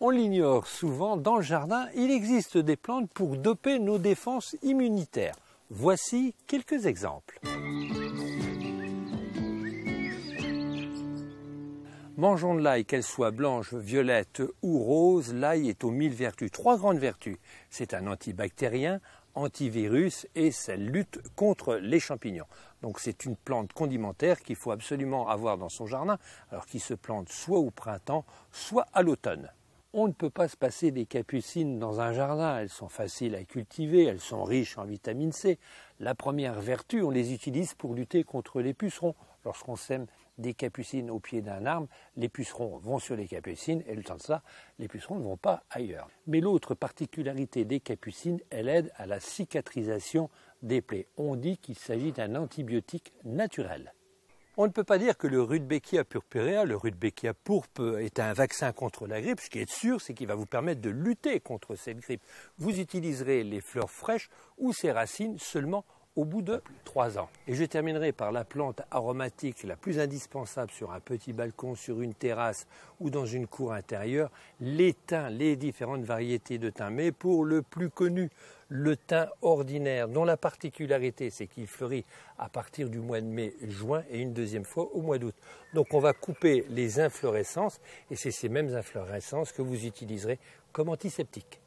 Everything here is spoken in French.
On l'ignore souvent, dans le jardin, il existe des plantes pour doper nos défenses immunitaires. Voici quelques exemples. Mangeons de l'ail, qu'elle soit blanche, violette ou rose, l'ail est aux mille vertus, trois grandes vertus. C'est un antibactérien, antivirus et ça lutte contre les champignons. Donc c'est une plante condimentaire qu'il faut absolument avoir dans son jardin, alors qu'il se plante soit au printemps, soit à l'automne. On ne peut pas se passer des capucines dans un jardin. Elles sont faciles à cultiver, elles sont riches en vitamine C. La première vertu, on les utilise pour lutter contre les pucerons. Lorsqu'on sème des capucines au pied d'un arbre, les pucerons vont sur les capucines et le temps de ça, les pucerons ne vont pas ailleurs. Mais l'autre particularité des capucines, elle aide à la cicatrisation des plaies. On dit qu'il s'agit d'un antibiotique naturel. On ne peut pas dire que le Rudbeckia purpurea, le Rudbeckia pourpre, est un vaccin contre la grippe. Ce qui est sûr, c'est qu'il va vous permettre de lutter contre cette grippe. Vous utiliserez les fleurs fraîches ou ses racines seulement au bout de trois ans. Et je terminerai par la plante aromatique la plus indispensable sur un petit balcon, sur une terrasse ou dans une cour intérieure, les thym, les différentes variétés de thym. Mais pour le plus connu, le thym ordinaire, dont la particularité c'est qu'il fleurit à partir du mois de mai-juin et une deuxième fois au mois d'août. Donc on va couper les inflorescences et c'est ces mêmes inflorescences que vous utiliserez comme antiseptique.